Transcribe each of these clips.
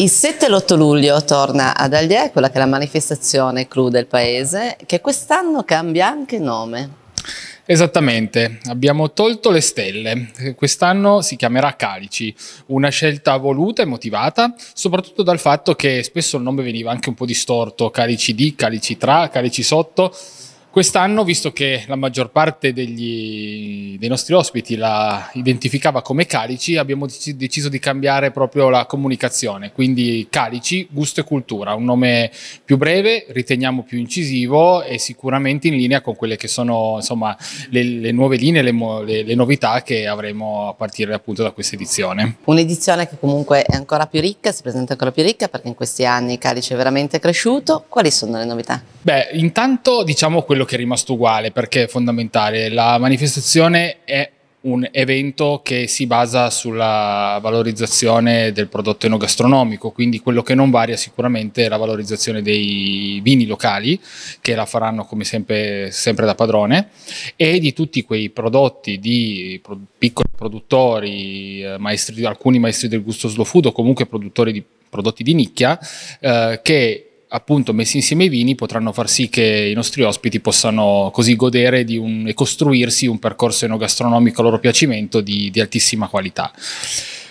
Il 7 e l'8 luglio torna ad Aglie, quella che è la manifestazione clou del paese, che quest'anno cambia anche nome. Esattamente, abbiamo tolto le stelle, quest'anno si chiamerà Calici, una scelta voluta e motivata, soprattutto dal fatto che spesso il nome veniva anche un po' distorto, Calici di, Calici tra, Calici sotto, Quest'anno, visto che la maggior parte degli, dei nostri ospiti la identificava come calici, abbiamo deciso di cambiare proprio la comunicazione, quindi calici, gusto e cultura, un nome più breve, riteniamo più incisivo e sicuramente in linea con quelle che sono insomma, le, le, nuove linee, le, le, le, novità che avremo a partire appunto da questa edizione. Un'edizione che comunque è ancora più ricca, si presenta ancora più ricca perché in questi anni calici è veramente cresciuto. Quali sono le novità? Beh, intanto diciamo quello che è rimasto uguale perché è fondamentale. La manifestazione è un evento che si basa sulla valorizzazione del prodotto enogastronomico, quindi quello che non varia sicuramente è la valorizzazione dei vini locali, che la faranno come sempre, sempre da padrone, e di tutti quei prodotti di pro piccoli produttori, eh, maestri, alcuni maestri del gusto slow food o comunque produttori di prodotti di nicchia, eh, che appunto messi insieme i vini potranno far sì che i nostri ospiti possano così godere un, e costruirsi un percorso enogastronomico a loro piacimento di, di altissima qualità.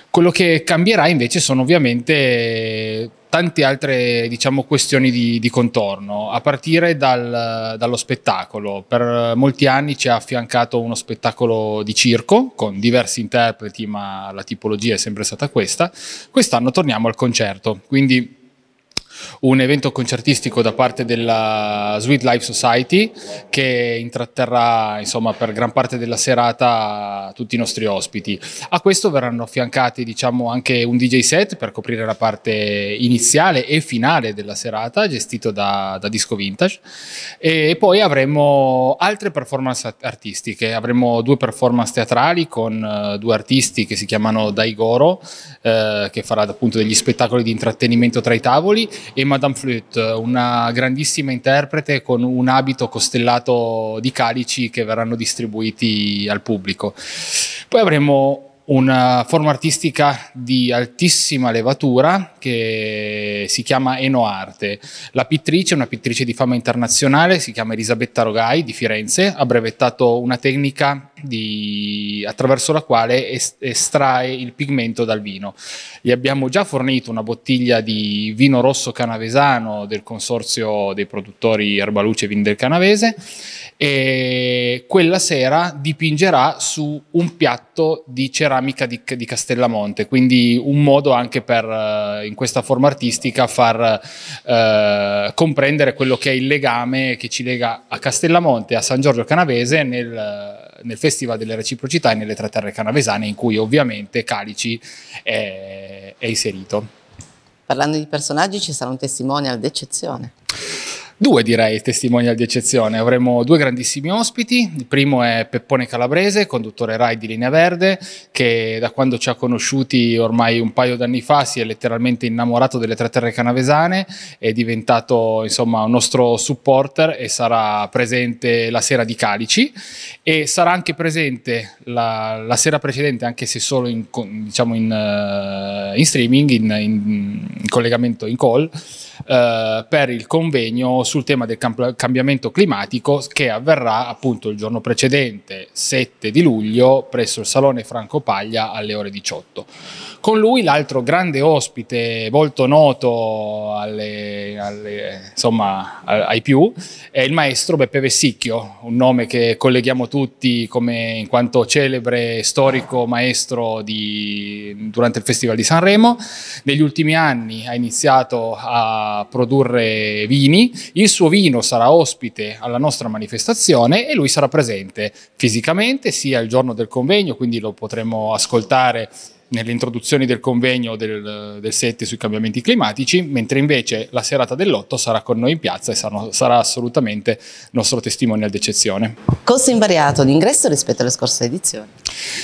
Quello che cambierà invece sono ovviamente tante altre diciamo, questioni di, di, contorno, a partire dal, dallo spettacolo. Per molti anni ci ha affiancato uno spettacolo di circo con diversi interpreti, ma la tipologia è sempre stata questa. Quest'anno torniamo al concerto, quindi un evento concertistico da parte della Sweet Life Society che intratterrà insomma, per gran parte della serata tutti i nostri ospiti. A questo verranno affiancati diciamo, anche un DJ set per coprire la parte iniziale e finale della serata gestito da, da Disco Vintage e poi avremo altre performance artistiche, avremo due performance teatrali con eh, due artisti che si chiamano Daigoro eh, che farà appunto degli spettacoli di intrattenimento tra i tavoli e Madame Flute, una grandissima interprete con un abito costellato di calici che verranno distribuiti al pubblico. Poi avremo una forma artistica di altissima levatura che si chiama Enoarte. La pittrice è una pittrice di fama internazionale, si chiama Elisabetta Rogai di Firenze, ha brevettato una tecnica di, attraverso la quale estrae il pigmento dal vino. Gli abbiamo già fornito una bottiglia di vino rosso canavesano del consorzio dei produttori Erbaluce e Vin del Canavese e quella sera dipingerà su un piatto di ceramica di, di Castellamonte, quindi un modo anche per eh, in questa forma artistica far eh, comprendere quello che è il legame che ci lega a Castellamonte, a San Giorgio Canavese nel, nel Festival delle Reciprocità e nelle Tre Terre Canavesane in cui ovviamente Calici è, è inserito. Parlando di personaggi ci sarà un testimonial d'eccezione due direi testimonial di eccezione. Avremo due grandissimi ospiti. Il primo è Peppone Calabrese, conduttore Rai di Linea Verde, che da quando ci ha conosciuti ormai un paio d'anni fa si è letteralmente innamorato delle tre terre canavesane, è diventato insomma un nostro supporter e sarà presente la sera di Calici e sarà anche presente la, la sera precedente, anche se solo in, diciamo in, eh, in streaming, in, in, collegamento in call, eh, per il convegno sul tema del cambiamento climatico che avverrà appunto il giorno precedente, 7 di luglio, presso il Salone Franco Paglia alle ore 18. Con lui l'altro grande ospite molto noto alle, alle, insomma, ai più è il maestro Beppe Vessicchio, un nome che colleghiamo tutti come in quanto celebre storico maestro di, durante il Festival di Sanremo. Negli ultimi anni ha iniziato a produrre vini, il suo vino sarà ospite alla nostra manifestazione e lui sarà presente fisicamente sia il giorno del convegno, quindi lo potremo ascoltare nelle introduzioni del convegno del, del 7 sui cambiamenti climatici, mentre invece la serata dell'8 sarà con noi in piazza e sarà, sarà assolutamente nostro testimonial d'eccezione. Costo invariato d'ingresso rispetto alle scorse edizioni?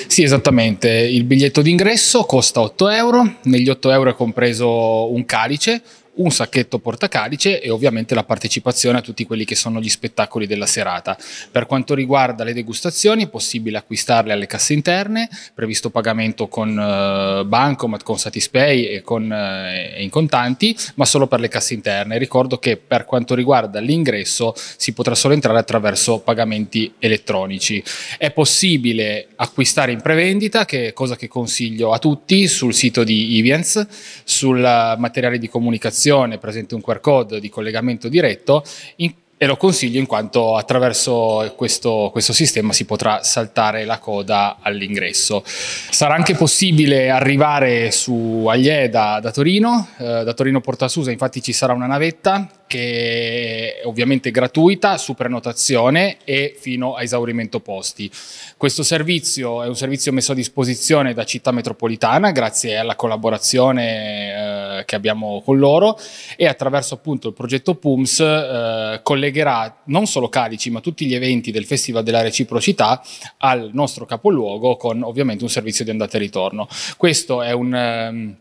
Sì, esattamente. Il biglietto d'ingresso costa 8 euro, negli 8 euro è compreso un calice, un sacchetto portacalice e ovviamente la partecipazione a tutti quelli che sono gli spettacoli della serata. Per quanto riguarda le degustazioni è possibile acquistarle alle casse interne, previsto pagamento con eh, Bancomat, con Satispay e con, eh, in contanti, ma solo per le casse interne. Ricordo che per quanto riguarda l'ingresso si potrà solo entrare attraverso pagamenti elettronici. È possibile acquistare in prevendita, che è cosa che consiglio a tutti, sul sito di Ivians, sul eh, materiale di comunicazione descrizione, presente un QR code di collegamento diretto in, e lo consiglio in quanto attraverso questo, questo sistema si potrà saltare la coda all'ingresso. Sarà anche possibile arrivare su Aglieda da Torino, eh, da Torino Porta Susa infatti ci sarà una navetta che è ovviamente gratuita su prenotazione e fino a esaurimento posti. Questo servizio è un servizio messo a disposizione da Città Metropolitana grazie alla collaborazione eh, che abbiamo con loro e attraverso appunto il progetto PUMS eh, collegherà non solo Calici ma tutti gli eventi del Festival della Reciprocità al nostro capoluogo con ovviamente un servizio di andata e ritorno. Questo è un... Um,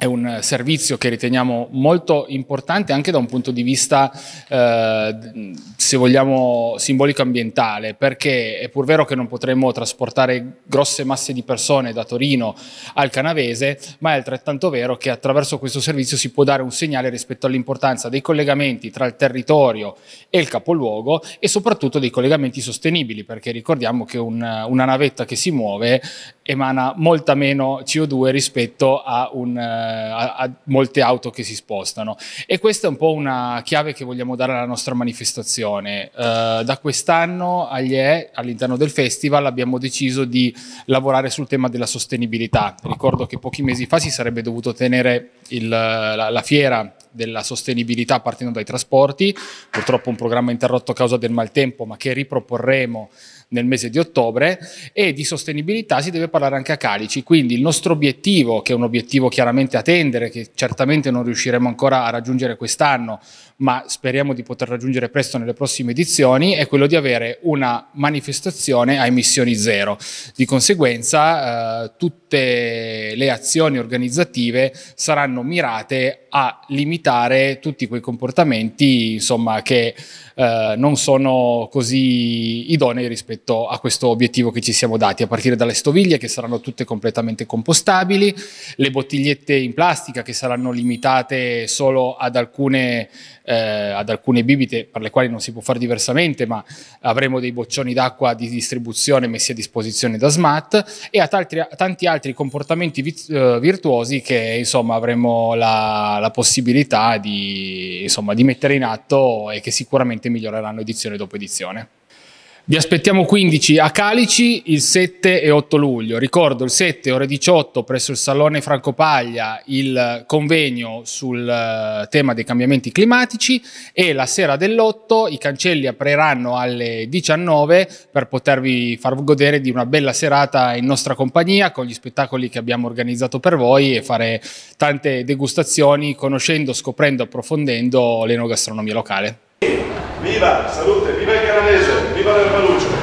è un servizio che riteniamo molto importante anche da un punto di vista, eh, se vogliamo, simbolico ambientale, perché è pur vero che non potremmo trasportare grosse masse di persone da Torino al Canavese, ma è altrettanto vero che attraverso questo servizio si può dare un segnale rispetto all'importanza dei collegamenti tra il territorio e il capoluogo e soprattutto dei collegamenti sostenibili, perché ricordiamo che un, una navetta che si muove emana molta meno CO2 rispetto a, un, eh, a, a, molte auto che si spostano. E questa è un po' una chiave che vogliamo dare alla nostra manifestazione. Uh, da quest'anno all'IE, all'interno del festival, abbiamo deciso di lavorare sul tema della sostenibilità. Ricordo che pochi mesi fa si sarebbe dovuto tenere il, la, la fiera della sostenibilità partendo dai trasporti, purtroppo un programma interrotto a causa del maltempo ma che riproporremo nel mese di ottobre e di sostenibilità si deve parlare anche a Calici, quindi il nostro obiettivo, che è un obiettivo chiaramente a tendere, che certamente non riusciremo ancora a raggiungere quest'anno, ma speriamo di poter raggiungere presto nelle prossime edizioni, è quello di avere una manifestazione a emissioni zero. Di conseguenza eh, tutte le azioni organizzative saranno mirate a limitare evitare tutti quei comportamenti insomma, che eh, non sono così idonei rispetto a questo obiettivo che ci siamo dati, a partire dalle stoviglie che saranno tutte completamente compostabili, le bottigliette in plastica che saranno limitate solo ad alcune eh, ad alcune bibite per le quali non si può fare diversamente, ma avremo dei boccioni d'acqua di distribuzione messi a disposizione da Smart e a tanti, a tanti altri comportamenti eh, virtuosi che insomma avremo la, la possibilità di, insomma, di mettere in atto e che sicuramente miglioreranno edizione dopo edizione. Vi aspettiamo 15 a Calici il 7 e 8 luglio. Ricordo il 7 ore 18 presso il Salone Franco Francopaglia il convegno sul eh, tema dei cambiamenti climatici e la sera dell'8 i cancelli apriranno alle 19 per potervi far godere di una bella serata in nostra compagnia con gli spettacoli che abbiamo organizzato per voi e fare tante degustazioni conoscendo, scoprendo, approfondendo l'enogastronomia locale. Viva, salute, viva il canalese, viva l'erbaluccio!